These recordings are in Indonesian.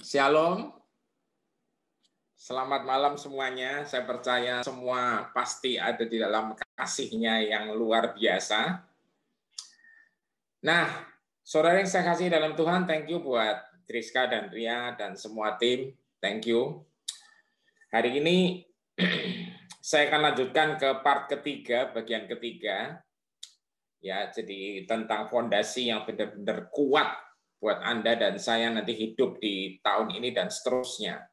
Shalom. Selamat malam semuanya. Saya percaya semua pasti ada di dalam kasihnya yang luar biasa. Nah, saudara yang saya kasih dalam Tuhan, thank you buat Triska dan Ria dan semua tim. Thank you. Hari ini saya akan lanjutkan ke part ketiga, bagian ketiga. Ya, jadi tentang fondasi yang benar-benar kuat buat Anda dan saya nanti hidup di tahun ini dan seterusnya.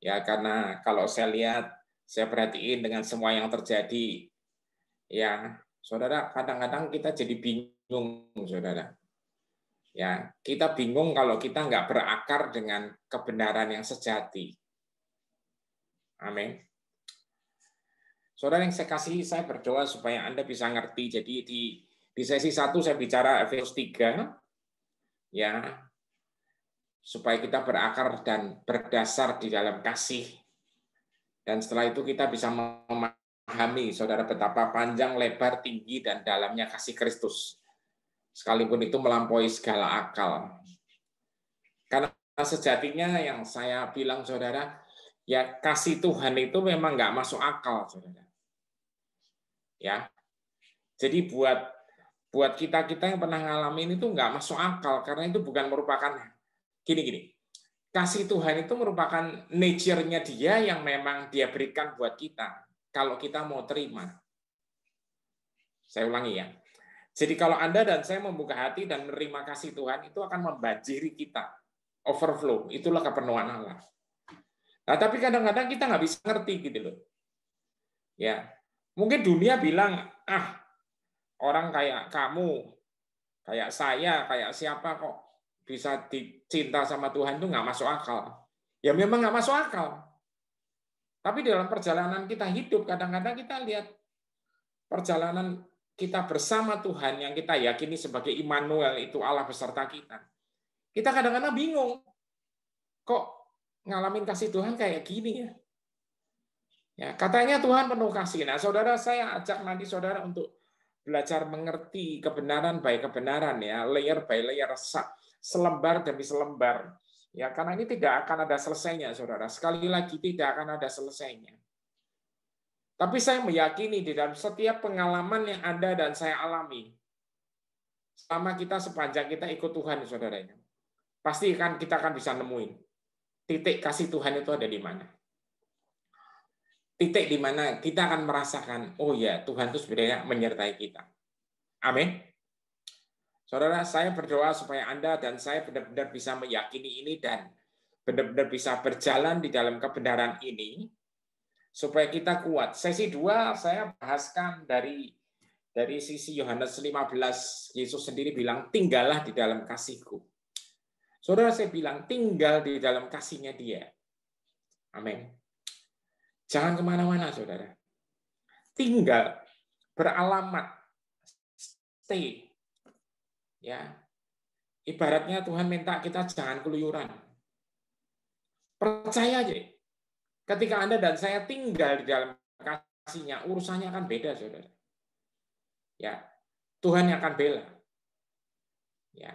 Ya, karena kalau saya lihat, saya perhatiin dengan semua yang terjadi, ya, saudara, kadang-kadang kita jadi bingung, saudara. Ya, kita bingung kalau kita nggak berakar dengan kebenaran yang sejati. Amin. Saudara yang saya kasih, saya berdoa supaya Anda bisa ngerti. Jadi di di sesi satu saya bicara Efesus 3, ya supaya kita berakar dan berdasar di dalam kasih. Dan setelah itu kita bisa memahami, saudara, betapa panjang, lebar, tinggi, dan dalamnya kasih Kristus. Sekalipun itu melampaui segala akal. Karena sejatinya yang saya bilang, saudara, ya kasih Tuhan itu memang nggak masuk akal, saudara. Ya, jadi buat buat kita-kita yang pernah ngalamin itu nggak masuk akal karena itu bukan merupakan gini-gini. Kasih Tuhan itu merupakan nature-nya dia yang memang dia berikan buat kita kalau kita mau terima. Saya ulangi ya. Jadi kalau Anda dan saya membuka hati dan menerima kasih Tuhan itu akan membanjiri kita. Overflow, itulah kepenuhan Allah. Nah, tapi kadang-kadang kita nggak bisa ngerti gitu loh. Ya, mungkin dunia bilang, ah orang kayak kamu, kayak saya, kayak siapa kok bisa dicinta sama Tuhan itu nggak masuk akal. Ya memang nggak masuk akal. Tapi dalam perjalanan kita hidup, kadang-kadang kita lihat perjalanan kita bersama Tuhan yang kita yakini sebagai Immanuel itu Allah beserta kita. Kita kadang-kadang bingung, kok ngalamin kasih Tuhan kayak gini ya? Ya, katanya Tuhan penuh kasih. Nah, saudara saya ajak nanti saudara untuk belajar mengerti kebenaran baik kebenaran ya, layer by layer, selembar demi selembar. Ya, karena ini tidak akan ada selesainya, Saudara. Sekali lagi tidak akan ada selesainya. Tapi saya meyakini di dalam setiap pengalaman yang ada dan saya alami, selama kita sepanjang kita ikut Tuhan, saudaranya, pasti kan kita akan bisa nemuin titik kasih Tuhan itu ada di mana titik di mana kita akan merasakan, oh ya Tuhan itu sebenarnya menyertai kita. Amin. Saudara, saya berdoa supaya Anda dan saya benar-benar bisa meyakini ini dan benar-benar bisa berjalan di dalam kebenaran ini supaya kita kuat. Sesi dua saya bahaskan dari dari sisi Yohanes 15 Yesus sendiri bilang tinggallah di dalam kasihku. Saudara saya bilang tinggal di dalam kasihnya dia. Amin. Jangan kemana-mana, saudara. Tinggal beralamat, stay. Ya, ibaratnya Tuhan minta kita jangan keluyuran. Percaya aja. Ketika Anda dan saya tinggal di dalam kasihnya, urusannya akan beda, saudara. Ya, Tuhan yang akan bela. Ya,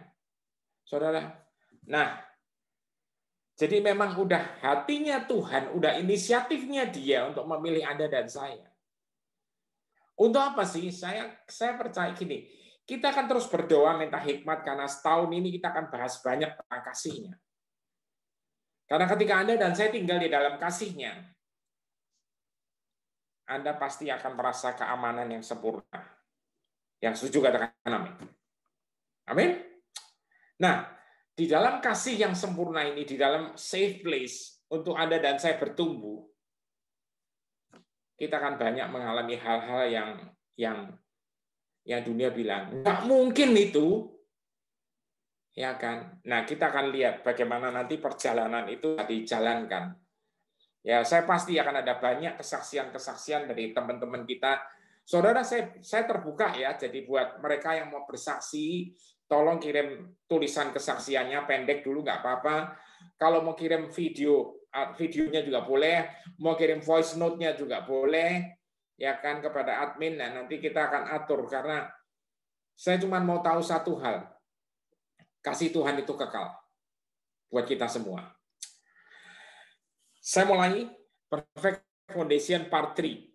saudara. Nah, jadi memang udah hatinya Tuhan, udah inisiatifnya dia untuk memilih Anda dan saya. Untuk apa sih? Saya saya percaya gini, kita akan terus berdoa minta hikmat karena setahun ini kita akan bahas banyak tentang kasihnya. Karena ketika Anda dan saya tinggal di dalam kasihnya, Anda pasti akan merasa keamanan yang sempurna. Yang setuju katakan amin. Amin. Nah, di dalam kasih yang sempurna ini, di dalam safe place untuk Anda dan saya bertumbuh, kita akan banyak mengalami hal-hal yang yang yang dunia bilang nggak mungkin itu, ya kan? Nah kita akan lihat bagaimana nanti perjalanan itu dijalankan. Ya saya pasti akan ada banyak kesaksian-kesaksian dari teman-teman kita Saudara saya saya terbuka ya jadi buat mereka yang mau bersaksi, tolong kirim tulisan kesaksiannya pendek dulu nggak apa-apa. Kalau mau kirim video, ah, videonya juga boleh, mau kirim voice note-nya juga boleh, ya kan kepada admin. Nah, nanti kita akan atur karena saya cuma mau tahu satu hal. Kasih Tuhan itu kekal buat kita semua. Saya mulai Perfect Foundation Part 3.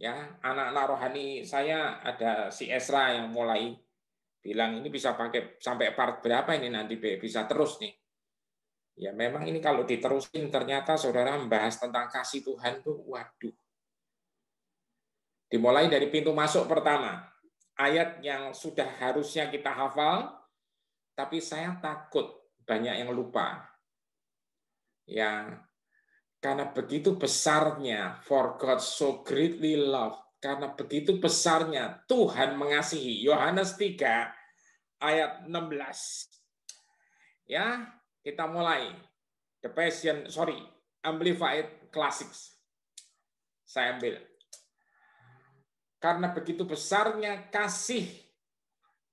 Ya, anak-anak rohani saya ada si Esra yang mulai bilang ini bisa pakai sampai part berapa ini nanti bisa terus nih. Ya memang ini kalau diterusin ternyata saudara membahas tentang kasih Tuhan tuh waduh. Dimulai dari pintu masuk pertama. Ayat yang sudah harusnya kita hafal tapi saya takut banyak yang lupa. Ya karena begitu besarnya for God so greatly loved karena begitu besarnya Tuhan mengasihi Yohanes 3 ayat 16. Ya, kita mulai. The Passion, sorry, Amplified Classics. Saya ambil. Karena begitu besarnya kasih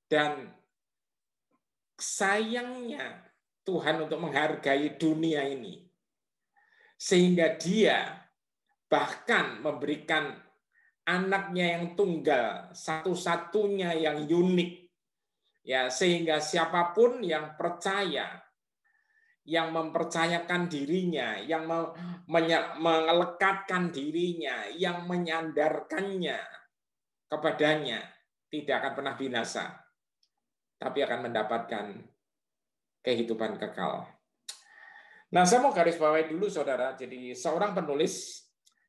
dan sayangnya Tuhan untuk menghargai dunia ini. Sehingga dia bahkan memberikan anaknya yang tunggal, satu-satunya yang unik Ya, sehingga siapapun yang percaya yang mempercayakan dirinya, yang melekatkan dirinya, yang menyandarkannya kepadanya, tidak akan pernah binasa, tapi akan mendapatkan kehidupan kekal. Nah, saya mau garis bawahi dulu, saudara. Jadi, seorang penulis,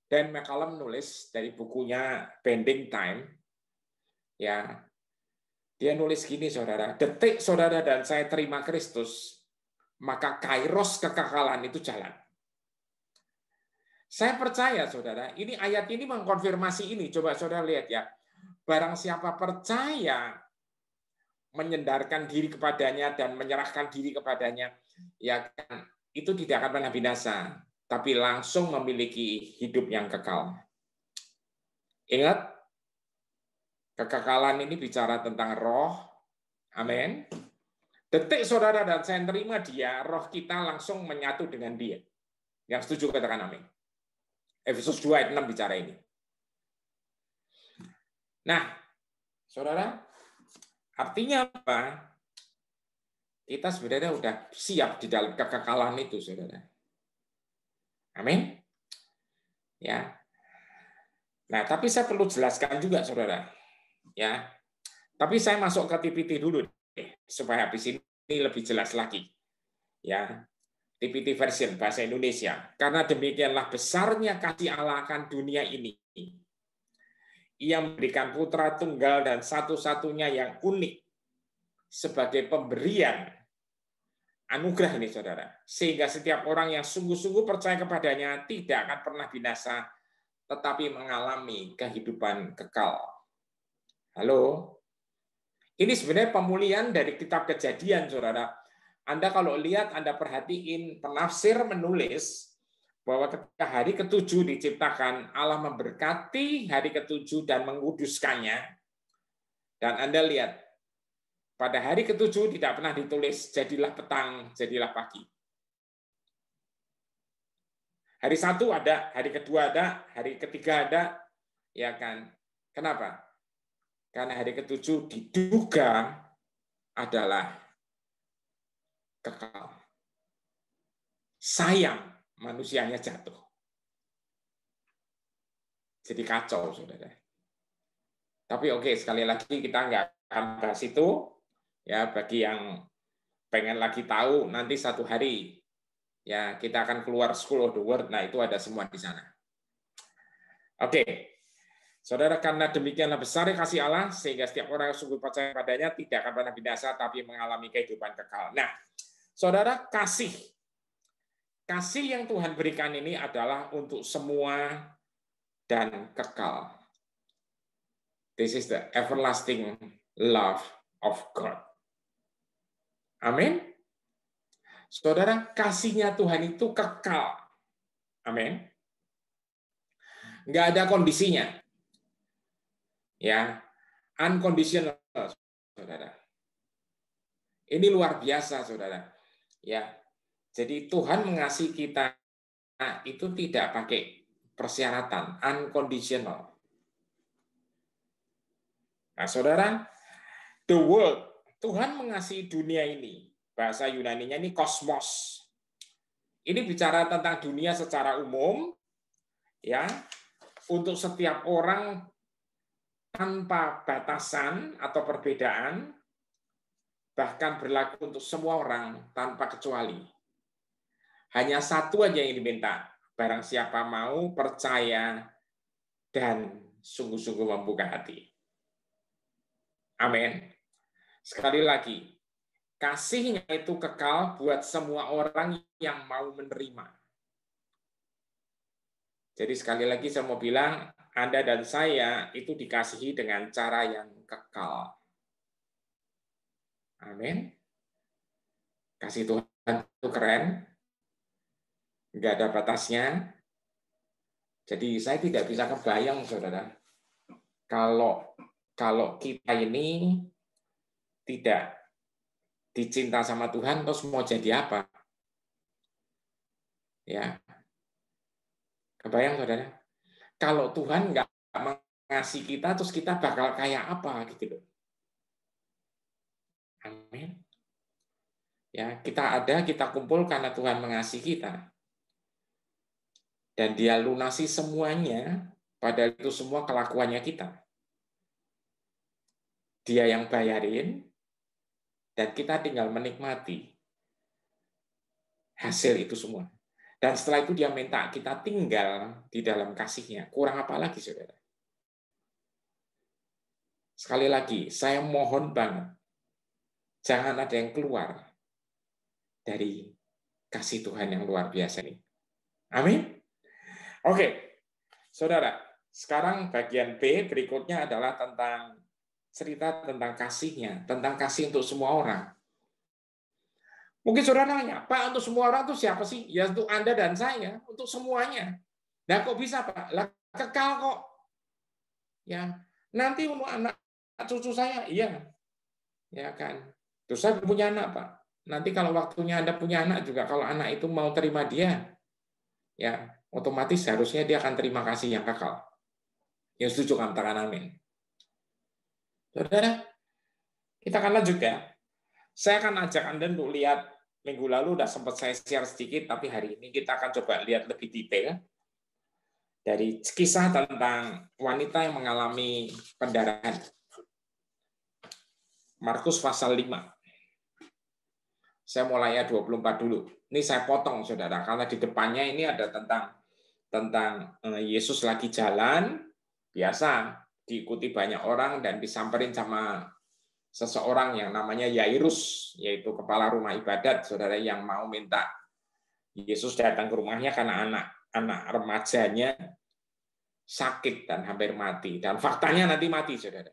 Dan McCallum nulis dari bukunya Bending Time, ya dia nulis gini, saudara. Detik saudara dan saya terima Kristus, maka kairos kekekalan itu jalan. Saya percaya, saudara, ini ayat ini mengkonfirmasi ini. Coba saudara lihat ya. Barang siapa percaya menyendarkan diri kepadanya dan menyerahkan diri kepadanya, ya kan, itu tidak akan pernah binasa, tapi langsung memiliki hidup yang kekal. Ingat, Kekekalan ini bicara tentang roh. Amin. Detik saudara dan saya terima dia, roh kita langsung menyatu dengan dia. Yang setuju katakan amin. Efesus 2 ayat 6 bicara ini. Nah, saudara, artinya apa? Kita sebenarnya sudah siap di dalam kekekalan itu, saudara. Amin. Ya. Nah, tapi saya perlu jelaskan juga, saudara ya. Tapi saya masuk ke TPT dulu deh, supaya habis ini lebih jelas lagi. Ya. TPT version bahasa Indonesia. Karena demikianlah besarnya kasih Allah akan dunia ini. Ia memberikan putra tunggal dan satu-satunya yang unik sebagai pemberian anugerah ini saudara. Sehingga setiap orang yang sungguh-sungguh percaya kepadanya tidak akan pernah binasa, tetapi mengalami kehidupan kekal. Halo? Ini sebenarnya pemulihan dari kitab kejadian, saudara. Anda kalau lihat, Anda perhatiin penafsir menulis bahwa ketika hari ketujuh diciptakan, Allah memberkati hari ketujuh dan menguduskannya. Dan Anda lihat, pada hari ketujuh tidak pernah ditulis, jadilah petang, jadilah pagi. Hari satu ada, hari kedua ada, hari ketiga ada, ya kan? Kenapa? Karena hari ketujuh diduga adalah kekal. Sayang manusianya jatuh. Jadi kacau, saudara. Tapi oke, okay, sekali lagi kita nggak akan bahas itu. Ya, bagi yang pengen lagi tahu, nanti satu hari ya kita akan keluar School of the World. Nah, itu ada semua di sana. Oke, okay. Saudara, karena demikianlah besar kasih Allah, sehingga setiap orang yang sungguh percaya padanya tidak akan pernah binasa, tapi mengalami kehidupan kekal. Nah, saudara, kasih. Kasih yang Tuhan berikan ini adalah untuk semua dan kekal. This is the everlasting love of God. Amin. Saudara, kasihnya Tuhan itu kekal. Amin. Enggak ada kondisinya ya unconditional saudara ini luar biasa saudara ya jadi Tuhan mengasihi kita nah, itu tidak pakai persyaratan unconditional nah saudara the world Tuhan mengasihi dunia ini bahasa Yunaninya ini kosmos ini bicara tentang dunia secara umum ya untuk setiap orang tanpa batasan atau perbedaan, bahkan berlaku untuk semua orang tanpa kecuali. Hanya satu aja yang diminta, barang siapa mau percaya dan sungguh-sungguh membuka hati. Amin. Sekali lagi, kasihnya itu kekal buat semua orang yang mau menerima. Jadi sekali lagi saya mau bilang, anda dan saya itu dikasihi dengan cara yang kekal. Amin. Kasih Tuhan itu keren. Nggak ada batasnya. Jadi saya tidak bisa kebayang, saudara, kalau kalau kita ini tidak dicinta sama Tuhan, terus mau jadi apa? Ya, kebayang saudara? kalau Tuhan nggak mengasihi kita, terus kita bakal kayak apa gitu Amin. Ya, kita ada, kita kumpul karena Tuhan mengasihi kita. Dan dia lunasi semuanya, padahal itu semua kelakuannya kita. Dia yang bayarin, dan kita tinggal menikmati hasil itu semua. Dan setelah itu dia minta kita tinggal di dalam kasihnya. Kurang apa lagi, saudara? Sekali lagi, saya mohon banget. Jangan ada yang keluar dari kasih Tuhan yang luar biasa ini. Amin. Oke, saudara. Sekarang bagian B berikutnya adalah tentang cerita tentang kasihnya, tentang kasih untuk semua orang. Mungkin saudara nanya, Pak, untuk semua orang itu siapa sih? Ya untuk Anda dan saya, untuk semuanya. Nah kok bisa, Pak? Lah, kekal kok. Ya, nanti untuk anak cucu saya, iya. Ya kan. Terus saya punya anak, Pak. Nanti kalau waktunya Anda punya anak juga, kalau anak itu mau terima dia, ya otomatis seharusnya dia akan terima kasih yang kekal. Yang setuju kan, tangan amin. Saudara, kita akan lanjut ya. Saya akan ajak Anda untuk lihat minggu lalu udah sempat saya share sedikit, tapi hari ini kita akan coba lihat lebih detail dari kisah tentang wanita yang mengalami pendarahan. Markus pasal 5. Saya mulai ya 24 dulu. Ini saya potong Saudara karena di depannya ini ada tentang tentang eh, Yesus lagi jalan biasa diikuti banyak orang dan disamperin sama seseorang yang namanya Yairus, yaitu kepala rumah ibadat, saudara yang mau minta Yesus datang ke rumahnya karena anak anak remajanya sakit dan hampir mati. Dan faktanya nanti mati, saudara.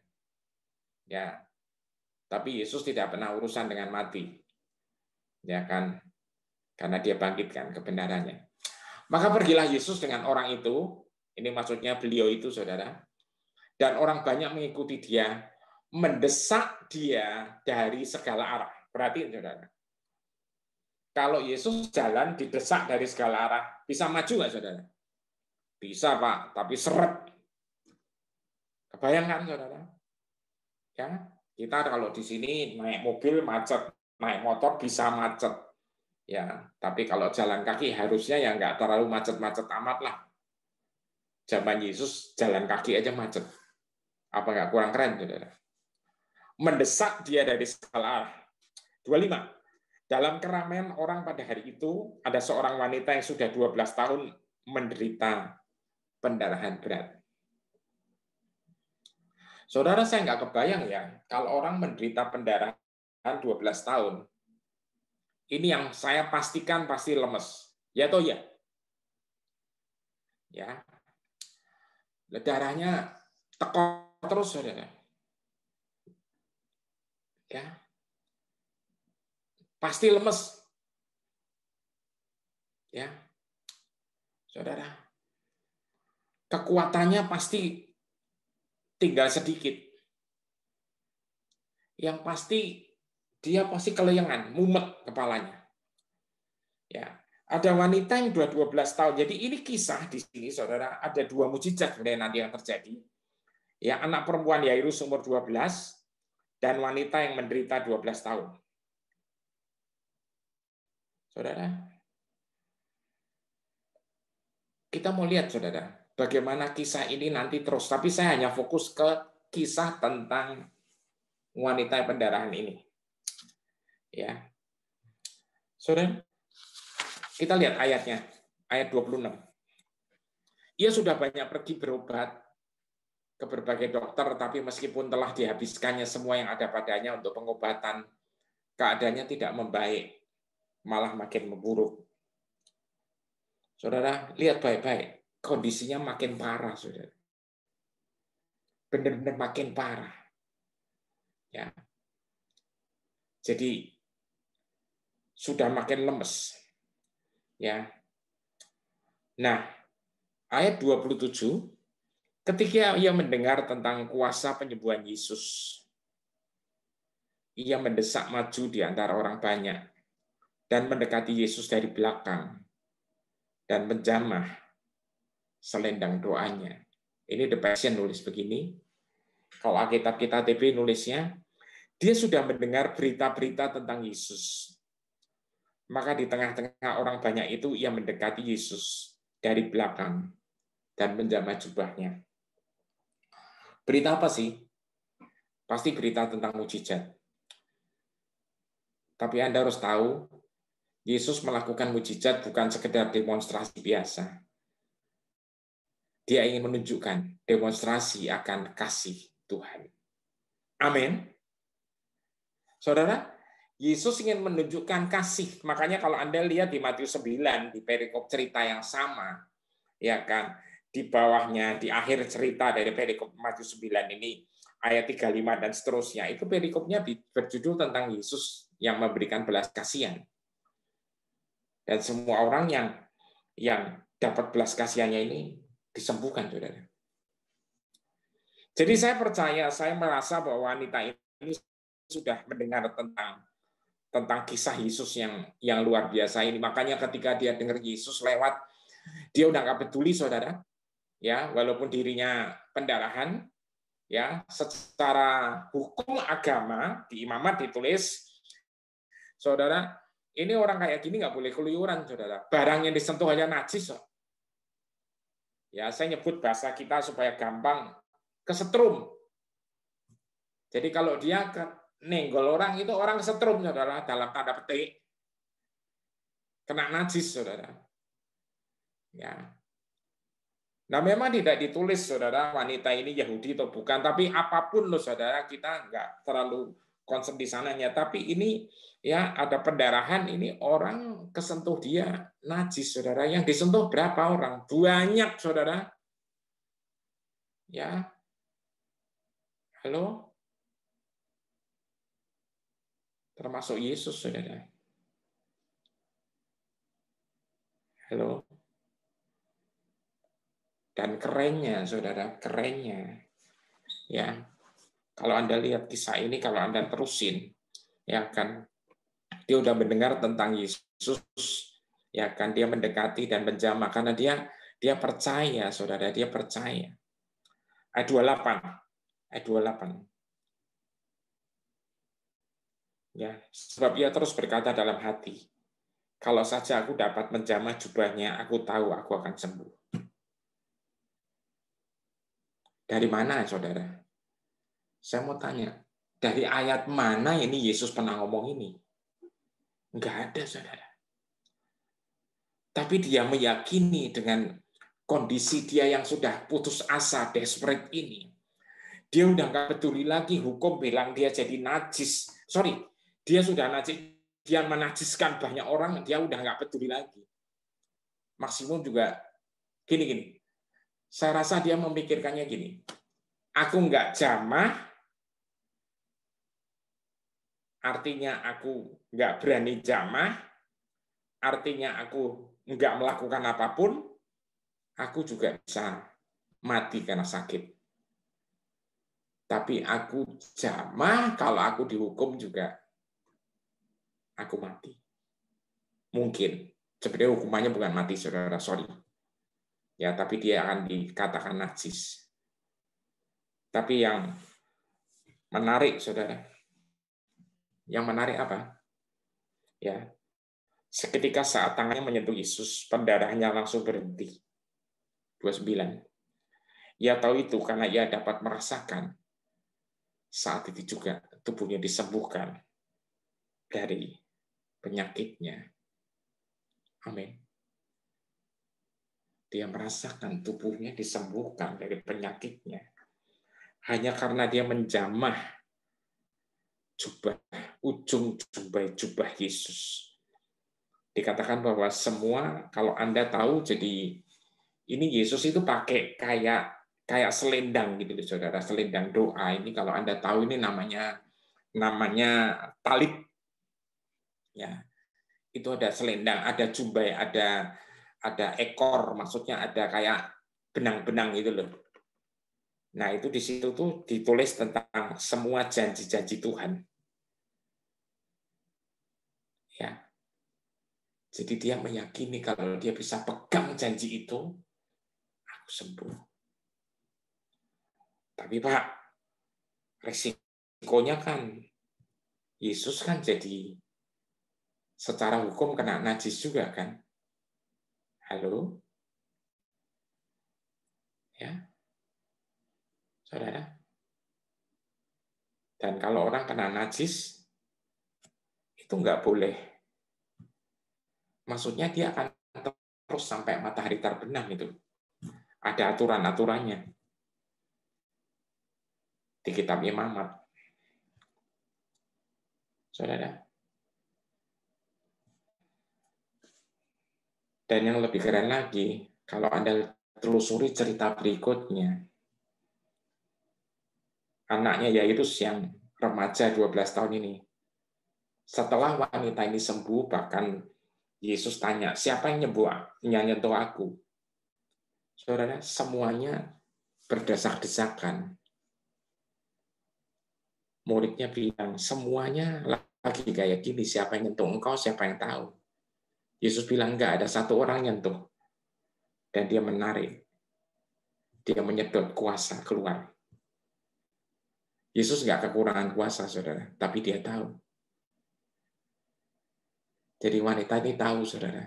Ya, tapi Yesus tidak pernah urusan dengan mati, ya kan? Karena dia bangkitkan kebenarannya. Maka pergilah Yesus dengan orang itu. Ini maksudnya beliau itu, saudara. Dan orang banyak mengikuti dia mendesak dia dari segala arah. Berarti saudara, kalau Yesus jalan didesak dari segala arah, bisa maju nggak saudara? Bisa pak, tapi seret. Kebayangkan saudara? Ya, kita kalau di sini naik mobil macet, naik motor bisa macet. Ya, tapi kalau jalan kaki harusnya ya nggak terlalu macet-macet amat lah. Zaman Yesus jalan kaki aja macet. Apa nggak kurang keren, saudara? mendesak dia dari arah. 25. Dalam keramaian orang pada hari itu, ada seorang wanita yang sudah 12 tahun menderita pendarahan berat. Saudara saya nggak kebayang ya, kalau orang menderita pendarahan 12 tahun, ini yang saya pastikan pasti lemes. Ya toh ya? Ya. Darahnya tekor terus saudara ya pasti lemes ya saudara kekuatannya pasti tinggal sedikit yang pasti dia pasti kelengan mumet kepalanya. Ya, ada wanita yang dua 12 tahun. Jadi ini kisah di sini Saudara, ada dua mujizat sebenarnya nanti yang terjadi. Ya, anak perempuan Yairus umur 12 dan wanita yang menderita 12 tahun. Saudara, kita mau lihat saudara, bagaimana kisah ini nanti terus. Tapi saya hanya fokus ke kisah tentang wanita pendarahan ini. Ya. Saudara, kita lihat ayatnya, ayat 26. Ia sudah banyak pergi berobat ke berbagai dokter, tapi meskipun telah dihabiskannya semua yang ada padanya untuk pengobatan, keadaannya tidak membaik, malah makin memburuk. Saudara, lihat baik-baik, kondisinya makin parah, saudara. Benar-benar makin parah. Ya. Jadi sudah makin lemes. Ya. Nah, ayat 27 Ketika ia mendengar tentang kuasa penyembuhan Yesus, ia mendesak maju di antara orang banyak dan mendekati Yesus dari belakang dan menjamah selendang doanya. Ini The Passion nulis begini. Kalau Alkitab kita TV nulisnya, dia sudah mendengar berita-berita tentang Yesus. Maka di tengah-tengah orang banyak itu ia mendekati Yesus dari belakang dan menjamah jubahnya. Berita apa sih? Pasti berita tentang mujizat. Tapi Anda harus tahu, Yesus melakukan mujizat bukan sekedar demonstrasi biasa. Dia ingin menunjukkan demonstrasi akan kasih Tuhan. Amin. Saudara, Yesus ingin menunjukkan kasih. Makanya kalau Anda lihat di Matius 9, di perikop cerita yang sama, ya kan, di bawahnya di akhir cerita dari perikop Matius 9 ini ayat 35 dan seterusnya itu perikopnya berjudul tentang Yesus yang memberikan belas kasihan. Dan semua orang yang yang dapat belas kasihannya ini disembuhkan, Saudara. Jadi saya percaya, saya merasa bahwa wanita ini sudah mendengar tentang tentang kisah Yesus yang yang luar biasa ini. Makanya ketika dia dengar Yesus lewat, dia udah nggak peduli, saudara ya walaupun dirinya pendarahan ya secara hukum agama di imamat ditulis saudara ini orang kayak gini nggak boleh keluyuran saudara barang yang disentuh hanya najis so. ya saya nyebut bahasa kita supaya gampang kesetrum jadi kalau dia nenggol orang itu orang setrum, saudara dalam tanda petik kena najis saudara ya Nah memang tidak ditulis saudara wanita ini Yahudi atau bukan, tapi apapun loh saudara kita nggak terlalu concern di sananya. Tapi ini ya ada pendarahan ini orang kesentuh dia najis saudara. Yang disentuh berapa orang? Banyak saudara. Ya. Halo. Termasuk Yesus saudara. Halo. Dan kerennya, saudara, kerennya, ya, hmm. kalau anda lihat kisah ini, kalau anda terusin, ya kan, dia udah mendengar tentang Yesus, ya kan, dia mendekati dan menjamah karena dia dia percaya, saudara, dia percaya. Ayat 28, ayat 28. Ya, sebab ia terus berkata dalam hati, kalau saja aku dapat menjamah jubahnya, aku tahu aku akan sembuh. Dari mana, ya, saudara? Saya mau tanya, dari ayat mana ini Yesus pernah ngomong ini? Enggak ada, saudara. Tapi dia meyakini dengan kondisi dia yang sudah putus asa, desperate ini. Dia udah nggak peduli lagi hukum bilang dia jadi najis. Sorry, dia sudah najis. Dia menajiskan banyak orang, dia udah nggak peduli lagi. Maksimum juga gini-gini. Saya rasa dia memikirkannya gini, aku nggak jamah, artinya aku nggak berani jamah, artinya aku nggak melakukan apapun, aku juga bisa mati karena sakit. Tapi aku jamah kalau aku dihukum juga aku mati. Mungkin. Sebenarnya hukumannya bukan mati, saudara. Sorry ya tapi dia akan dikatakan najis. Tapi yang menarik Saudara, yang menarik apa? Ya. Seketika saat tangannya menyentuh Yesus, pendarahannya langsung berhenti. 29. Ia tahu itu karena ia dapat merasakan saat itu juga tubuhnya disembuhkan dari penyakitnya. Amin. Dia merasakan tubuhnya disembuhkan dari penyakitnya. Hanya karena dia menjamah jubah, ujung jubah-jubah Yesus. Dikatakan bahwa semua, kalau Anda tahu, jadi ini Yesus itu pakai kayak kayak selendang gitu loh saudara selendang doa ini kalau anda tahu ini namanya namanya talib ya itu ada selendang ada jubah ada ada ekor, maksudnya ada kayak benang-benang gitu loh. Nah itu di situ tuh ditulis tentang semua janji-janji Tuhan. Ya. Jadi dia meyakini kalau dia bisa pegang janji itu, aku sembuh. Tapi Pak, resikonya kan Yesus kan jadi secara hukum kena najis juga kan. Halo? Ya. Saudara? Dan kalau orang kena najis, itu enggak boleh. Maksudnya dia akan terus sampai matahari terbenam itu. Ada aturan-aturannya. Di kitab imamat. Saudara, Dan yang lebih keren lagi, kalau Anda telusuri cerita berikutnya, anaknya yaitu yang remaja 12 tahun ini, setelah wanita ini sembuh, bahkan Yesus tanya, siapa yang nyembuh, yang nyentuh aku? Saudara, semuanya berdesak-desakan. Muridnya bilang, semuanya lagi kayak gini, siapa yang nyentuh engkau, siapa yang tahu. Yesus bilang, enggak, ada satu orang yang tuh Dan dia menarik. Dia menyedot kuasa keluar. Yesus enggak kekurangan kuasa, saudara. Tapi dia tahu. Jadi wanita ini tahu, saudara.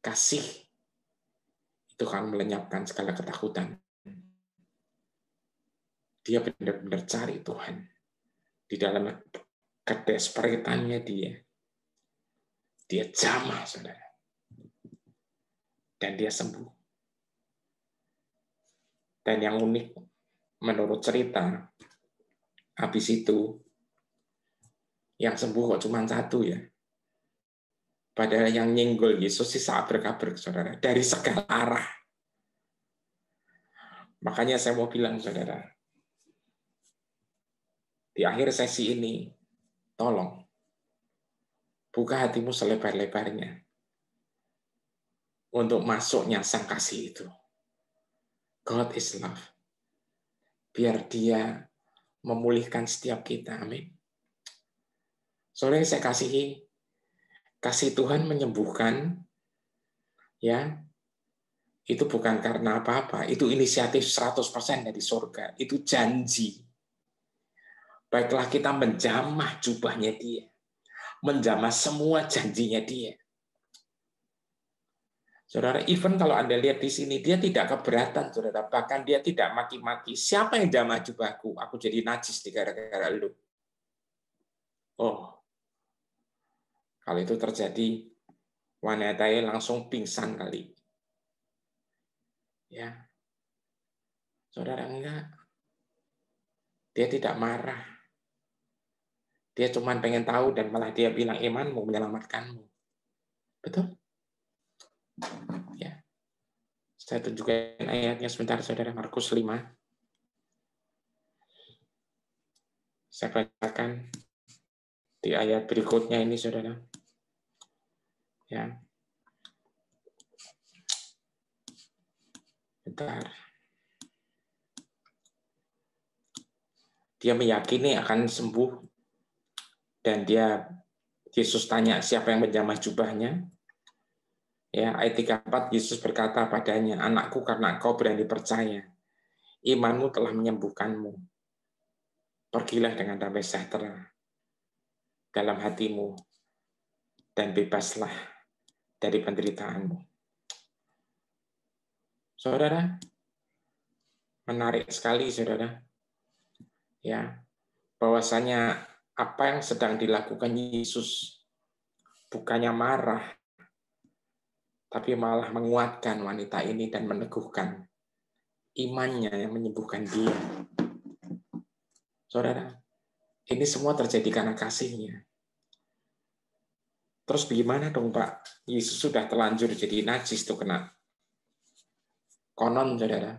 Kasih itu akan melenyapkan segala ketakutan. Dia benar-benar cari Tuhan. Di dalam kedesperitannya dia dia jamah, saudara. Dan dia sembuh. Dan yang unik, menurut cerita, habis itu, yang sembuh kok cuma satu ya. Padahal yang nyenggol Yesus sih saat berkabar saudara. Dari segala arah. Makanya saya mau bilang, saudara, di akhir sesi ini, tolong Buka hatimu selebar-lebarnya untuk masuknya sang kasih itu. God is love. Biar dia memulihkan setiap kita. Amin. Sore saya kasihi, kasih Tuhan menyembuhkan, ya, itu bukan karena apa-apa, itu inisiatif 100% dari surga, itu janji. Baiklah kita menjamah jubahnya dia menjamah semua janjinya dia. Saudara, even kalau Anda lihat di sini, dia tidak keberatan, saudara. Bahkan dia tidak maki-maki. Siapa yang jamah jubahku? Aku jadi najis di gara-gara lu. Oh, kalau itu terjadi, wanita ya langsung pingsan kali. Ya, saudara enggak. Dia tidak marah. Dia cuma pengen tahu dan malah dia bilang iman eh, mau menyelamatkanmu. Betul? Ya. Saya tunjukkan ayatnya sebentar, saudara. Markus 5. Saya bacakan di ayat berikutnya ini, saudara. Ya. Bentar. Dia meyakini akan sembuh dan dia Yesus tanya siapa yang menjamah jubahnya. Ya, ayat 34 Yesus berkata padanya, "Anakku, karena kau berani percaya, imanmu telah menyembuhkanmu. Pergilah dengan damai sejahtera dalam hatimu dan bebaslah dari penderitaanmu." Saudara, menarik sekali saudara. Ya, bahwasanya apa yang sedang dilakukan Yesus. Bukannya marah, tapi malah menguatkan wanita ini dan meneguhkan imannya yang menyembuhkan dia. Saudara, ini semua terjadi karena kasihnya. Terus bagaimana dong Pak? Yesus sudah terlanjur jadi najis tuh kena. Konon saudara,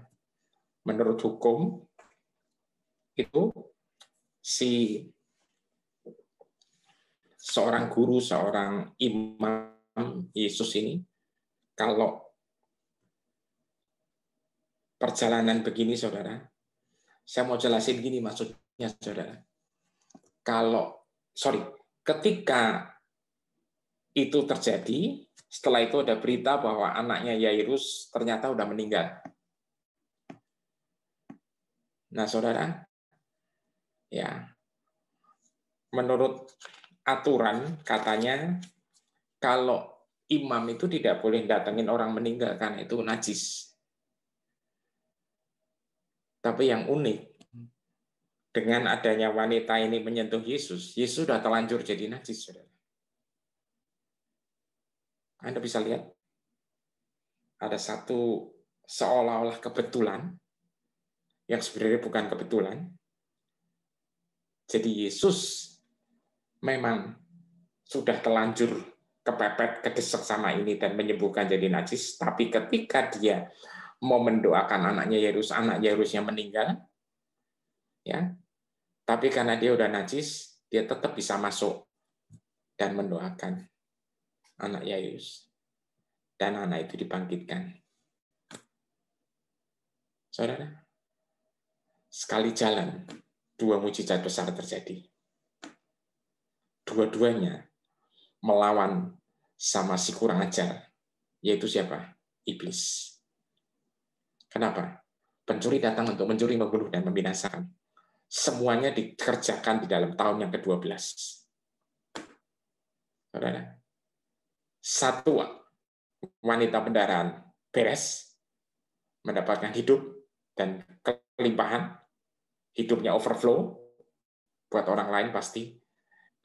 menurut hukum itu si seorang guru, seorang imam Yesus ini, kalau perjalanan begini, saudara, saya mau jelasin gini maksudnya, saudara. Kalau, sorry, ketika itu terjadi, setelah itu ada berita bahwa anaknya Yairus ternyata sudah meninggal. Nah, saudara, ya, menurut aturan katanya kalau imam itu tidak boleh datangin orang meninggal karena itu najis. Tapi yang unik dengan adanya wanita ini menyentuh Yesus, Yesus sudah terlanjur jadi najis, saudara. Anda bisa lihat ada satu seolah-olah kebetulan yang sebenarnya bukan kebetulan. Jadi Yesus memang sudah telanjur kepepet, kedesek sama ini dan menyembuhkan jadi najis, tapi ketika dia mau mendoakan anaknya Yerus, anak Yerusnya meninggal, ya, tapi karena dia udah najis, dia tetap bisa masuk dan mendoakan anak Yerus Dan anak itu dibangkitkan. Saudara, sekali jalan, dua mujizat besar terjadi dua-duanya melawan sama si kurang ajar, yaitu siapa? Iblis. Kenapa? Pencuri datang untuk mencuri, membunuh, dan membinasakan. Semuanya dikerjakan di dalam tahun yang ke-12. Saudara, satu wanita pendarahan beres, mendapatkan hidup dan kelimpahan, hidupnya overflow, buat orang lain pasti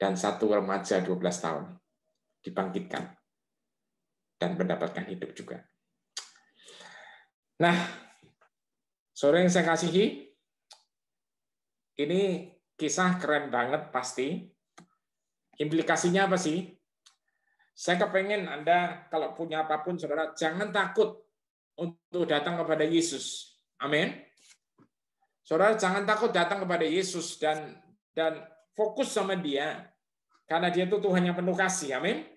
dan satu remaja 12 tahun dibangkitkan dan mendapatkan hidup juga. Nah, sore yang saya kasihi, ini kisah keren banget pasti. Implikasinya apa sih? Saya kepengen Anda kalau punya apapun, saudara, jangan takut untuk datang kepada Yesus. Amin. Saudara, jangan takut datang kepada Yesus dan dan fokus sama dia karena dia itu Tuhan yang penuh kasih. Amin.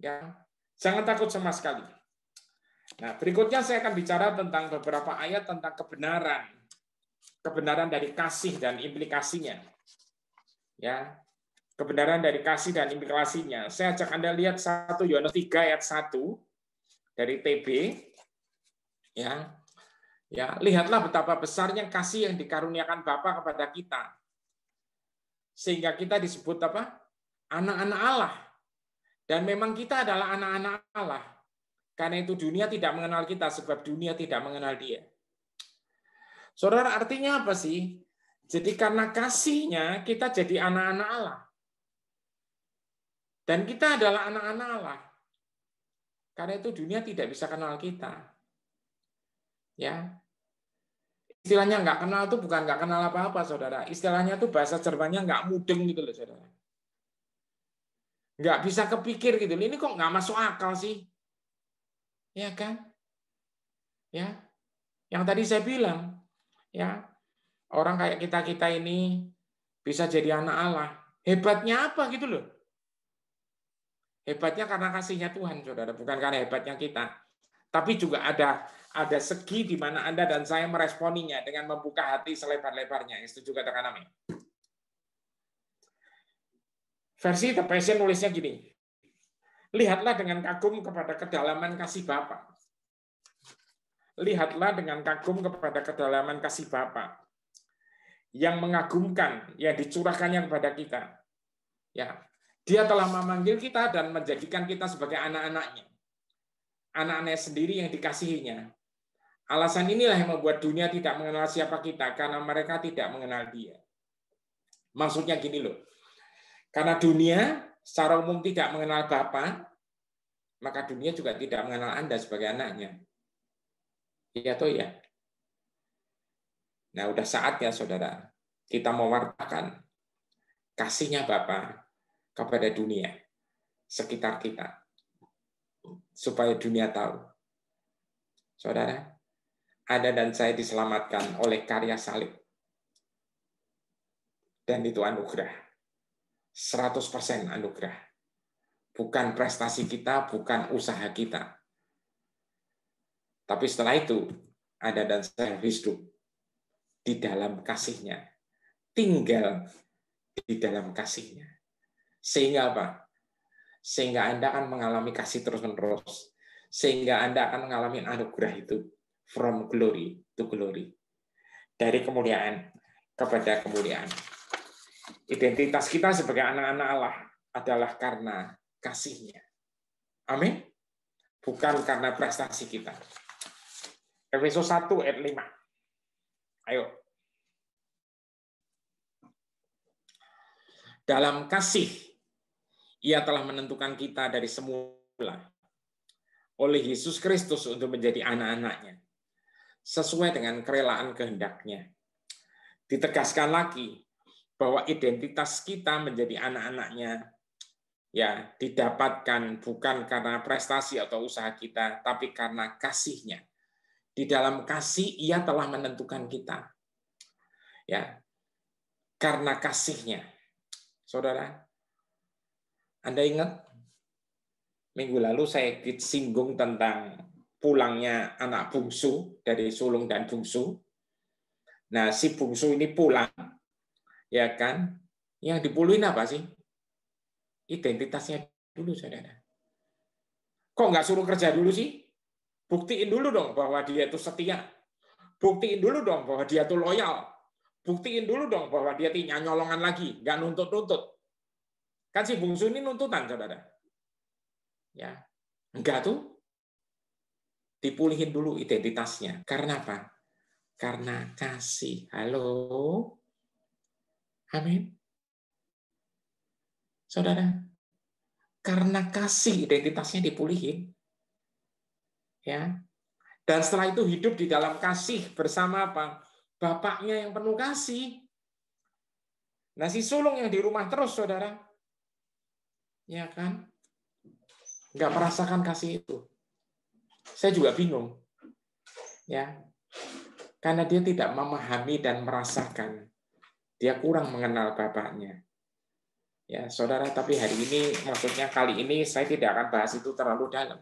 Ya. Jangan takut sama sekali. Nah, berikutnya saya akan bicara tentang beberapa ayat tentang kebenaran. Kebenaran dari kasih dan implikasinya. Ya. Kebenaran dari kasih dan implikasinya. Saya ajak Anda lihat satu Yohanes 3 ayat 1 dari TB. Ya. Ya, lihatlah betapa besarnya kasih yang dikaruniakan Bapa kepada kita. Sehingga kita disebut apa? anak-anak Allah. Dan memang kita adalah anak-anak Allah. Karena itu dunia tidak mengenal kita sebab dunia tidak mengenal dia. Saudara, artinya apa sih? Jadi karena kasihnya kita jadi anak-anak Allah. Dan kita adalah anak-anak Allah. Karena itu dunia tidak bisa kenal kita. Ya. Istilahnya nggak kenal itu bukan nggak kenal apa-apa, saudara. Istilahnya itu bahasa Jermannya nggak mudeng gitu loh, saudara nggak bisa kepikir gitu. Ini kok nggak masuk akal sih? Ya kan? Ya. Yang tadi saya bilang, ya. Orang kayak kita-kita ini bisa jadi anak Allah. Hebatnya apa gitu loh? Hebatnya karena kasihnya Tuhan, Saudara, bukan karena hebatnya kita. Tapi juga ada ada segi di mana Anda dan saya meresponinya dengan membuka hati selebar-lebarnya. Itu juga amin. Versi The Passion nulisnya gini, lihatlah dengan kagum kepada kedalaman kasih Bapa. Lihatlah dengan kagum kepada kedalaman kasih Bapa yang mengagumkan yang dicurahkannya kepada kita. Ya, dia telah memanggil kita dan menjadikan kita sebagai anak-anaknya. Anak-anaknya sendiri yang dikasihinya. Alasan inilah yang membuat dunia tidak mengenal siapa kita karena mereka tidak mengenal dia. Maksudnya gini loh. Karena dunia secara umum tidak mengenal Bapa, maka dunia juga tidak mengenal Anda sebagai anaknya. Iya toh ya. Nah, udah saatnya Saudara, kita mewartakan kasihnya Bapa kepada dunia sekitar kita supaya dunia tahu. Saudara, Anda dan saya diselamatkan oleh karya salib. Dan itu anugerah. 100% anugerah. Bukan prestasi kita, bukan usaha kita. Tapi setelah itu, ada dan saya hidup di dalam kasihnya. Tinggal di dalam kasihnya. Sehingga apa? Sehingga Anda akan mengalami kasih terus-menerus. Sehingga Anda akan mengalami anugerah itu. From glory to glory. Dari kemuliaan kepada kemuliaan. Identitas kita sebagai anak-anak Allah adalah karena kasihnya. Amin. Bukan karena prestasi kita. Efesus 1 ayat 5. Ayo. Dalam kasih, ia telah menentukan kita dari semula oleh Yesus Kristus untuk menjadi anak-anaknya, sesuai dengan kerelaan kehendaknya. Ditegaskan lagi, bahwa identitas kita menjadi anak-anaknya ya didapatkan bukan karena prestasi atau usaha kita, tapi karena kasihnya. Di dalam kasih ia telah menentukan kita. Ya. Karena kasihnya. Saudara, Anda ingat minggu lalu saya singgung tentang pulangnya anak bungsu dari sulung dan bungsu. Nah, si bungsu ini pulang ya kan? Yang dipuluhin apa sih? Identitasnya dulu, saudara. Kok nggak suruh kerja dulu sih? Buktiin dulu dong bahwa dia itu setia. Buktiin dulu dong bahwa dia itu loyal. Buktiin dulu dong bahwa dia tidak nyolongan lagi, nggak nuntut-nuntut. Kan si bungsu ini nuntutan, saudara. Ya, enggak tuh. Dipulihin dulu identitasnya. Karena apa? Karena kasih. Halo, Amin. Saudara, karena kasih identitasnya dipulihin, ya. Dan setelah itu hidup di dalam kasih bersama apa? Bapaknya yang penuh kasih. Nasi sulung yang di rumah terus, saudara, ya kan, nggak merasakan kasih itu. Saya juga bingung, ya, karena dia tidak memahami dan merasakan dia kurang mengenal bapaknya. Ya, saudara, tapi hari ini maksudnya kali ini saya tidak akan bahas itu terlalu dalam.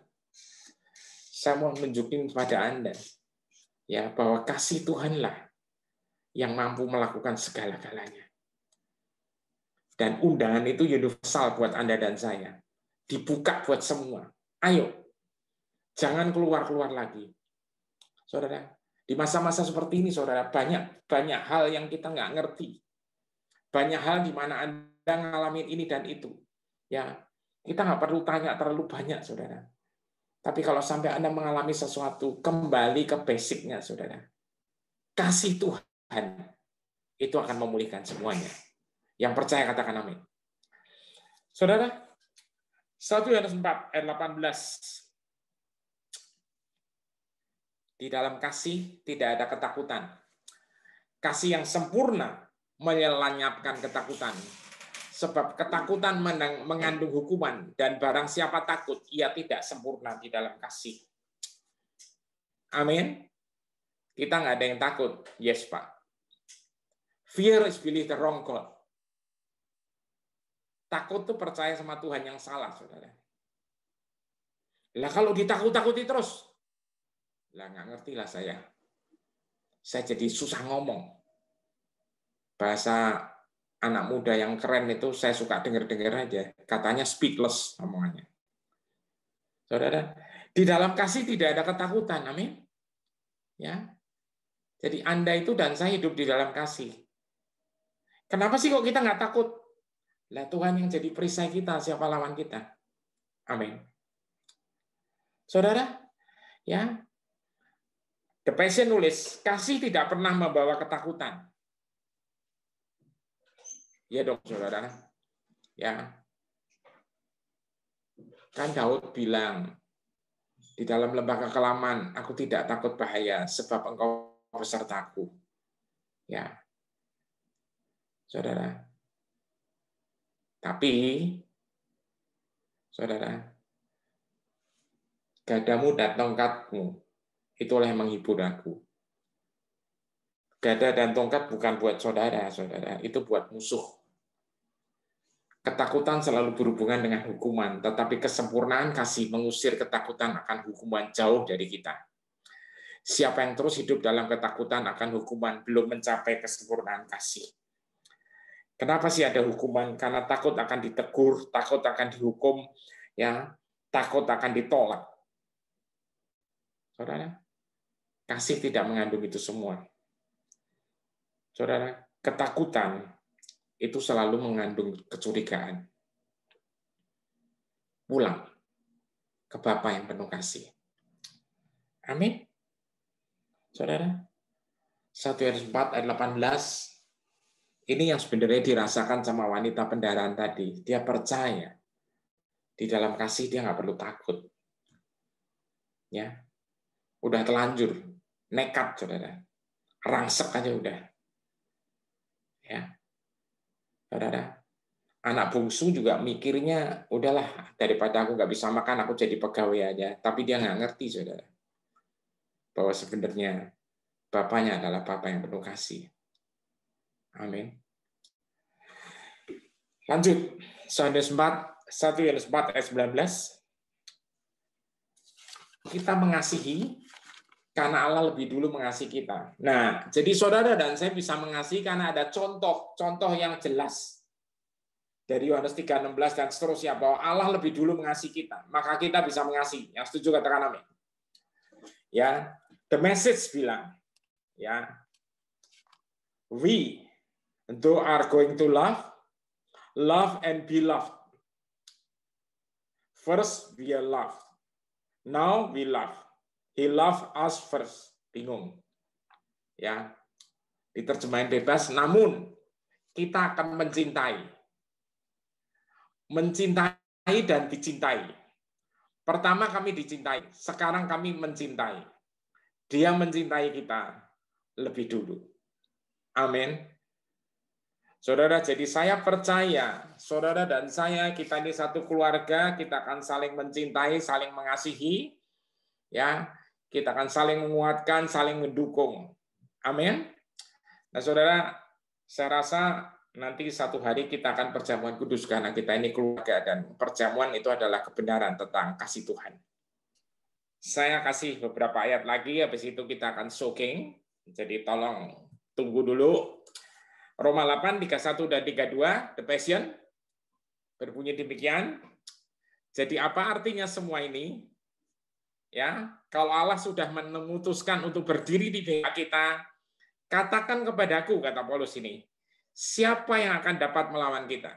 Saya mau menunjukkan kepada Anda ya bahwa kasih Tuhanlah yang mampu melakukan segala-galanya. Dan undangan itu universal buat Anda dan saya. Dibuka buat semua. Ayo, jangan keluar-keluar lagi. Saudara, di masa-masa seperti ini, saudara, banyak banyak hal yang kita nggak ngerti banyak hal di mana Anda ngalamin ini dan itu. Ya, kita nggak perlu tanya terlalu banyak, saudara. Tapi kalau sampai Anda mengalami sesuatu, kembali ke basicnya, saudara. Kasih Tuhan itu akan memulihkan semuanya. Yang percaya katakan amin. Saudara, 1 Yohanes 4 ayat 18. Di dalam kasih tidak ada ketakutan. Kasih yang sempurna melenyapkan ketakutan. Sebab ketakutan mengandung hukuman dan barang siapa takut, ia tidak sempurna di dalam kasih. Amin. Kita nggak ada yang takut. Yes, Pak. Fear is believe the wrong God. Takut tuh percaya sama Tuhan yang salah, saudara. Lah kalau ditakut-takuti terus, lah nggak ngerti lah saya. Saya jadi susah ngomong bahasa anak muda yang keren itu saya suka dengar-dengar aja. Katanya speechless omongannya. Saudara, di dalam kasih tidak ada ketakutan. Amin. Ya. Jadi Anda itu dan saya hidup di dalam kasih. Kenapa sih kok kita nggak takut? Lah Tuhan yang jadi perisai kita, siapa lawan kita? Amin. Saudara, ya. The Passion nulis, kasih tidak pernah membawa ketakutan. Ya dong, saudara. Ya. Kan Daud bilang, di dalam lembah kekelaman, aku tidak takut bahaya, sebab engkau besertaku. Ya. Saudara. Tapi, saudara, gadamu dan tongkatmu, itulah yang menghibur aku. Gada dan tongkat bukan buat saudara, saudara, itu buat musuh. Ketakutan selalu berhubungan dengan hukuman, tetapi kesempurnaan kasih mengusir ketakutan akan hukuman jauh dari kita. Siapa yang terus hidup dalam ketakutan akan hukuman belum mencapai kesempurnaan kasih. Kenapa sih ada hukuman? Karena takut akan ditegur, takut akan dihukum, ya, takut akan ditolak. Saudara, kasih tidak mengandung itu semua. Saudara, ketakutan itu selalu mengandung kecurigaan. Pulang ke Bapak yang penuh kasih. Amin. Saudara, 1 ayat 4 ayat 18, ini yang sebenarnya dirasakan sama wanita pendarahan tadi. Dia percaya. Di dalam kasih dia nggak perlu takut. Ya, Udah telanjur. Nekat, saudara. Rangsek aja udah. Ya, Saudara, anak bungsu juga mikirnya, udahlah daripada aku nggak bisa makan, aku jadi pegawai aja. Tapi dia nggak ngerti, saudara, bahwa sebenarnya bapaknya adalah bapak yang penuh kasih. Amin. Lanjut, saudara sempat 4, 1 Yohanes 4 ayat 19. Kita mengasihi karena Allah lebih dulu mengasihi kita. Nah, jadi saudara dan saya bisa mengasihi karena ada contoh-contoh yang jelas dari Yohanes 3:16 dan seterusnya bahwa Allah lebih dulu mengasihi kita, maka kita bisa mengasihi. Yang setuju katakan amin. Ya, the message bilang, ya, we though are going to love, love and be loved. First we are loved, now we love He love us first. Bingung. Ya. Diterjemahin bebas, namun kita akan mencintai. Mencintai dan dicintai. Pertama kami dicintai, sekarang kami mencintai. Dia mencintai kita lebih dulu. Amin. Saudara, jadi saya percaya, saudara dan saya, kita ini satu keluarga, kita akan saling mencintai, saling mengasihi. Ya, kita akan saling menguatkan, saling mendukung. Amin. Nah, saudara, saya rasa nanti satu hari kita akan perjamuan kudus karena kita ini keluarga dan perjamuan itu adalah kebenaran tentang kasih Tuhan. Saya kasih beberapa ayat lagi, habis itu kita akan soaking. Jadi tolong tunggu dulu. Roma 8, 31 dan 32, The Passion, berbunyi demikian. Jadi apa artinya semua ini? ya kalau Allah sudah memutuskan untuk berdiri di pihak kita katakan kepadaku kata Paulus ini siapa yang akan dapat melawan kita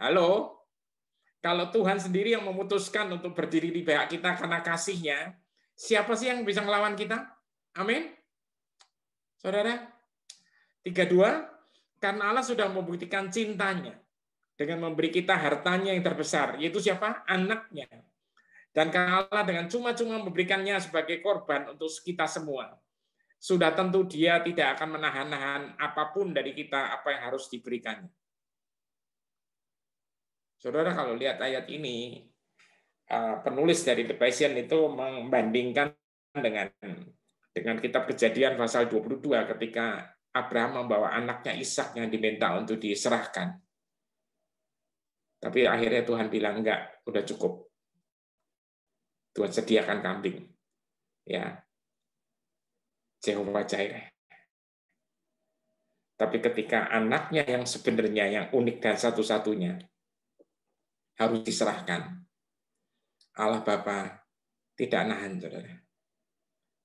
halo kalau Tuhan sendiri yang memutuskan untuk berdiri di pihak kita karena kasihnya siapa sih yang bisa melawan kita amin saudara 32 karena Allah sudah membuktikan cintanya dengan memberi kita hartanya yang terbesar yaitu siapa anaknya dan kalah dengan cuma-cuma memberikannya sebagai korban untuk kita semua. Sudah tentu dia tidak akan menahan-nahan apapun dari kita apa yang harus diberikannya. Saudara kalau lihat ayat ini, eh, penulis dari The Passion itu membandingkan dengan dengan kitab kejadian pasal 22 ketika Abraham membawa anaknya Ishak yang diminta untuk diserahkan. Tapi akhirnya Tuhan bilang, enggak, udah cukup Tuhan sediakan kambing. Ya. Jehovah Jireh. Tapi ketika anaknya yang sebenarnya yang unik dan satu-satunya harus diserahkan, Allah Bapa tidak nahan, saudara.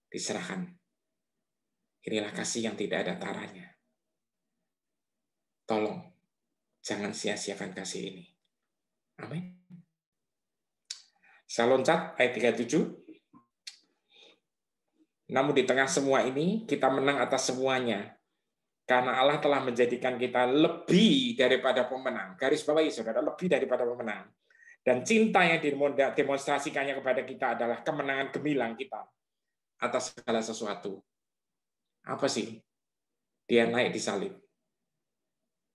Diserahkan. Inilah kasih yang tidak ada taranya. Tolong, jangan sia-siakan kasih ini. Amin. Saya loncat ayat 37. Namun di tengah semua ini kita menang atas semuanya karena Allah telah menjadikan kita lebih daripada pemenang. Garis bawahi Saudara, lebih daripada pemenang. Dan cinta yang demonstrasikannya kepada kita adalah kemenangan gemilang kita atas segala sesuatu. Apa sih? Dia naik di salib.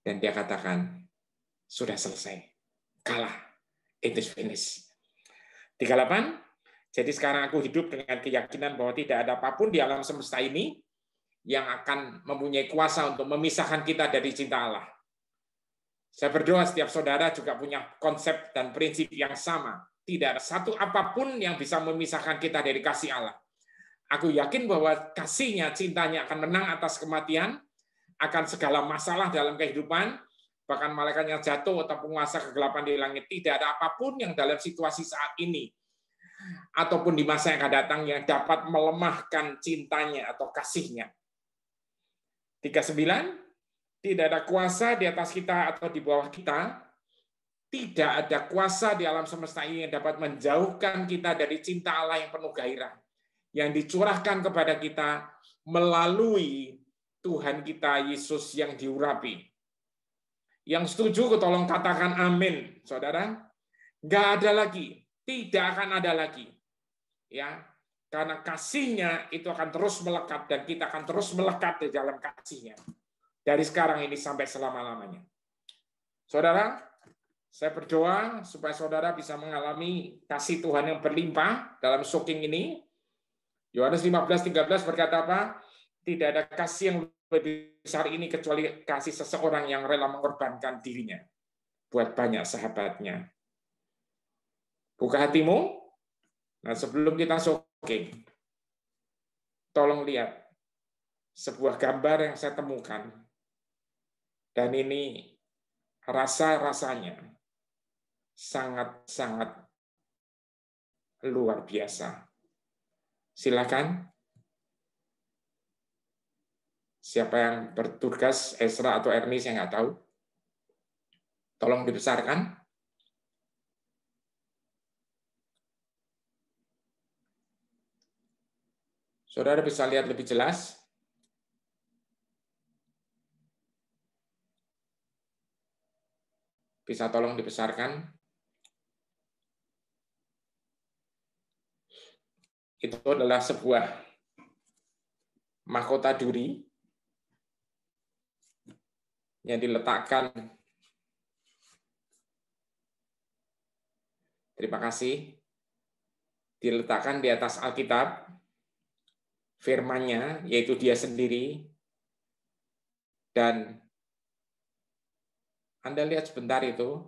Dan dia katakan, sudah selesai. Kalah. It is finished. 38. Jadi sekarang aku hidup dengan keyakinan bahwa tidak ada apapun di alam semesta ini yang akan mempunyai kuasa untuk memisahkan kita dari cinta Allah. Saya berdoa setiap saudara juga punya konsep dan prinsip yang sama. Tidak ada satu apapun yang bisa memisahkan kita dari kasih Allah. Aku yakin bahwa kasihnya, cintanya akan menang atas kematian, akan segala masalah dalam kehidupan, bahkan malaikat yang jatuh atau penguasa kegelapan di langit. Tidak ada apapun yang dalam situasi saat ini ataupun di masa yang akan datang yang dapat melemahkan cintanya atau kasihnya. 39, tidak ada kuasa di atas kita atau di bawah kita, tidak ada kuasa di alam semesta ini yang dapat menjauhkan kita dari cinta Allah yang penuh gairah, yang dicurahkan kepada kita melalui Tuhan kita Yesus yang diurapi yang setuju tolong katakan amin, Saudara. Nggak ada lagi, tidak akan ada lagi. Ya, karena kasihnya itu akan terus melekat dan kita akan terus melekat di dalam kasihnya. Dari sekarang ini sampai selama-lamanya. Saudara, saya berdoa supaya saudara bisa mengalami kasih Tuhan yang berlimpah dalam soaking ini. Yohanes 15:13 berkata apa? Tidak ada kasih yang lebih besar ini kecuali kasih seseorang yang rela mengorbankan dirinya buat banyak sahabatnya. Buka hatimu. Nah, sebelum kita soking, tolong lihat sebuah gambar yang saya temukan. Dan ini rasa-rasanya sangat-sangat luar biasa. Silakan Siapa yang bertugas, Ezra atau Ernie, saya nggak tahu. Tolong dibesarkan. Saudara bisa lihat lebih jelas. Bisa tolong dibesarkan. Itu adalah sebuah mahkota duri yang diletakkan. Terima kasih. Diletakkan di atas Alkitab, firmannya, yaitu dia sendiri. Dan Anda lihat sebentar itu,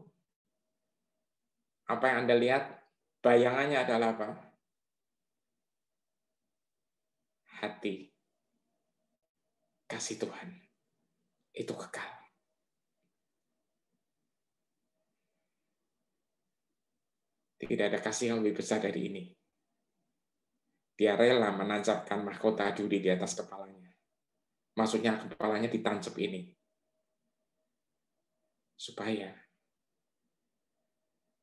apa yang Anda lihat, bayangannya adalah apa? Hati. Kasih Tuhan. Itu kekal. Tidak ada kasih yang lebih besar dari ini. Dia rela menancapkan mahkota duri di atas kepalanya. Maksudnya kepalanya ditancap ini. Supaya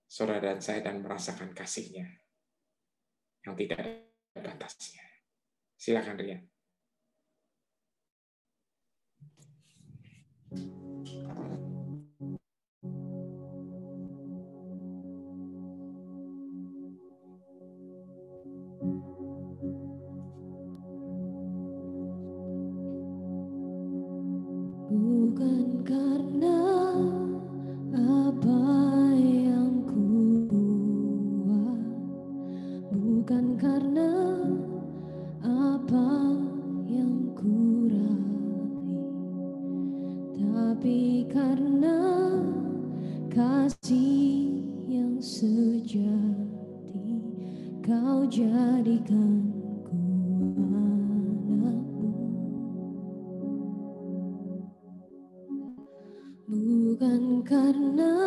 saudara dan saya dan merasakan kasihnya yang tidak ada batasnya. Silakan Rian. kasih yang sejati kau jadikan ku anakmu bukan karena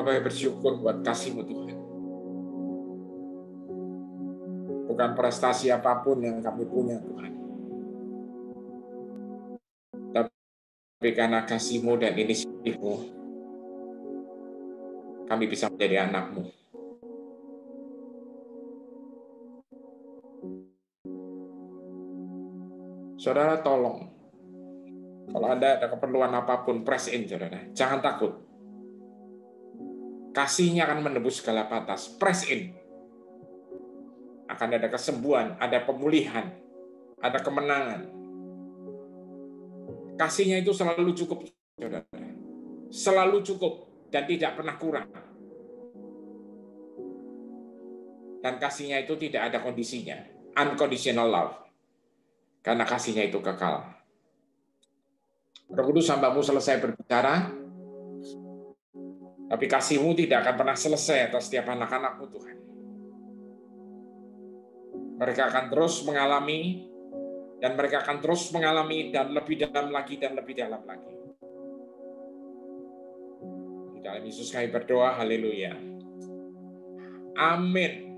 Bapak yang bersyukur buat kasihmu Tuhan. Bukan prestasi apapun yang kami punya Tuhan. Tapi karena kasihmu dan inisiatifmu, kami bisa menjadi anakmu. Saudara tolong, kalau Anda ada keperluan apapun, press in, saudara. Jangan takut Kasihnya akan menebus segala batas. Press in. Akan ada kesembuhan, ada pemulihan, ada kemenangan. Kasihnya itu selalu cukup, Selalu cukup dan tidak pernah kurang. Dan kasihnya itu tidak ada kondisinya. Unconditional love. Karena kasihnya itu kekal. Roh Kudus hambamu selesai berbicara, tapi kasihmu tidak akan pernah selesai atas setiap anak-anakmu Tuhan. Mereka akan terus mengalami dan mereka akan terus mengalami dan lebih dalam lagi dan lebih dalam lagi. Di dalam Yesus kami berdoa, haleluya. Amin.